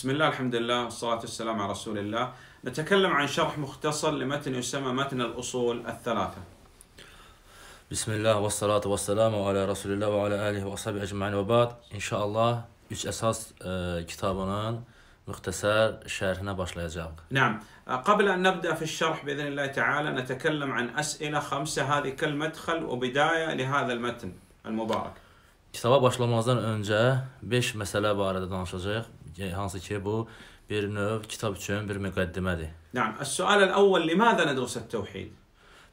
بسم الله الحمد لله والصلاة والسلام على رسول الله نتكلم عن شرح مختصر لمتن يسمى متن الأصول الثلاثة بسم الله والصلاة والسلام على رسول الله وعلى آله وأصحابه أجمعين وبعد إن شاء الله üç أساس كتابنا مختصر شرحنا başlayacağım. نعم أه، قبل أن نبدأ في الشرح بإذن الله تعالى نتكلم عن أسئلة خمسة هذه كالمدخل وبداية لهذا المتن المبارك. Kitaba başlamazdan öncə 5 məsələ barədə danışacağıq. hansı ki bu bir növ kitab üçün bir müqəddimədir. Naam, السؤال الأول لماذا ندرس التوحيد؟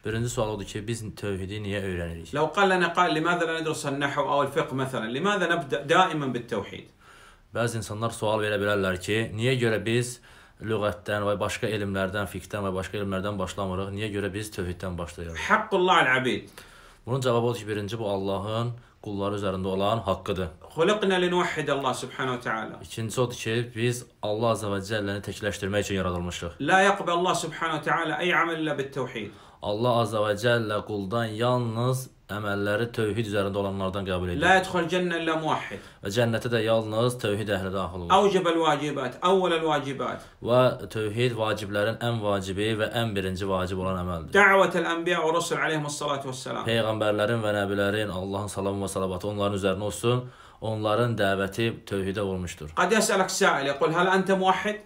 Birinci sual odur ki, biz tövhidi niyə öyrənirik? لو قال لنا قائل لماذا لا ندرس النحو أو الفقه مثلا؟ لماذا نبدأ دائما بالتوحيد؟ Bəzi insanlar sual verə bilərlər ki, niyə görə biz lüğətdən və başqa elmlərdən, fiqhdən və başqa elmlərdən başlamırıq? Niyə görə biz tövhiddən başlayırıq? Haqqullah al-abid. Bunun cavabı odur ki, birinci bu Allahın qulları üzərində olan haqqıdır. Xuliqna linuhhid Allah subhanahu taala. İkincisi odur ki, biz Allah azza və cəlləni təkləşdirmək üçün yaradılmışıq. La yaqbal Allah subhanahu taala ay amal illa bit-tauhid. Allah azza və cəllə quldan yalnız əməlləri tövhid üzərində olanlardan qəbul edilir. La yədxul cennə illə muvahhid. Və cənnətə də yalnız tövhid əhli daxil olur. Avcəbəl vacibat, əvvələl vacibat. Və tövhid vaciblərin ən vacibi və ən birinci vacib olan əməldir. Dəvətəl ənbiya və rəsul aleyhimussalatu vesselam. Peyğəmbərlərin və nəbilərin Allahın salamı və salavatı onların üzərinə olsun. Onların dəvəti tövhidə olmuşdur. Qad yəsələk səili, qul həl əntə muvahhid?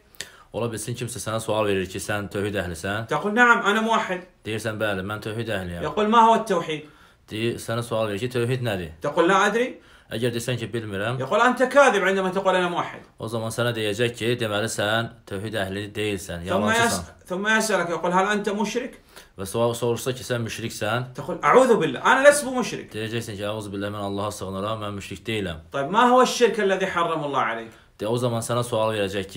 Ola bilsin kimsə sənə sual verir ki, sən tövhid əhlisən? Təqul, nəam, ənə muvahhid. Deyirsən, bəli, mən tövhid əhliyəm. Yəqul, mə huvə tövhid? دي سنة سؤال غيشي توحيد نادي تقول لا أدري أجر دسان جبيل مرام يقول أنت كاذب عندما تقول أنا موحد وزمان سنة دي يجاكي دي مالسان توحيد أهل دي سان ثم, يس... ثم يسألك يقول هل أنت مشرك بس هو صور صك سان مشرك سان تقول أعوذ بالله أنا لست مشرك دي جاكي أعوذ بالله من الله استغنى ما مشرك ديلم طيب ما هو الشرك الذي حرم الله عليك دي او زمان سنة سؤال verecek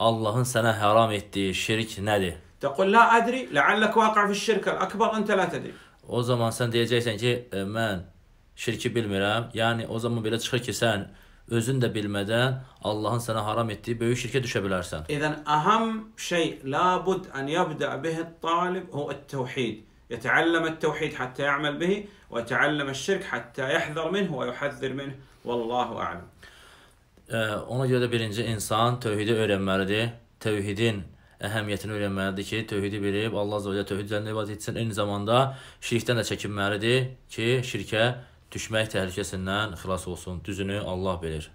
الله سنة حرام haram ettiği نادي تقول لا أدري لعلك واقع في الشرك الأكبر أنت لا تدري O zaman sən deyəcəksən ki, e, mən şirki bilmirəm. Yəni o zaman belə çıxır ki, sən özün də bilmədən Allahın sənə haram etdiyi böyük şirkə düşə bilərsən. İzən əhəm şey labud an yabda bihi talib hu at-tauhid. يتعلم التوحيد حتى يعمل به ويتعلم الشرك حتى يحذر منه ويحذر منه والله اعلم. Ona görə də birinci insan tövhidi öyrənməlidir. Tövhidin əhəmiyyətini öyrənməlidir ki, tövhidi bilib Allah Zəvəcə tövhidlə ibadət etsin. Eyni zamanda şirkdən də çəkinməlidir ki, şirkə düşmək təhlükəsindən xilas olsun. Düzünü Allah bilir.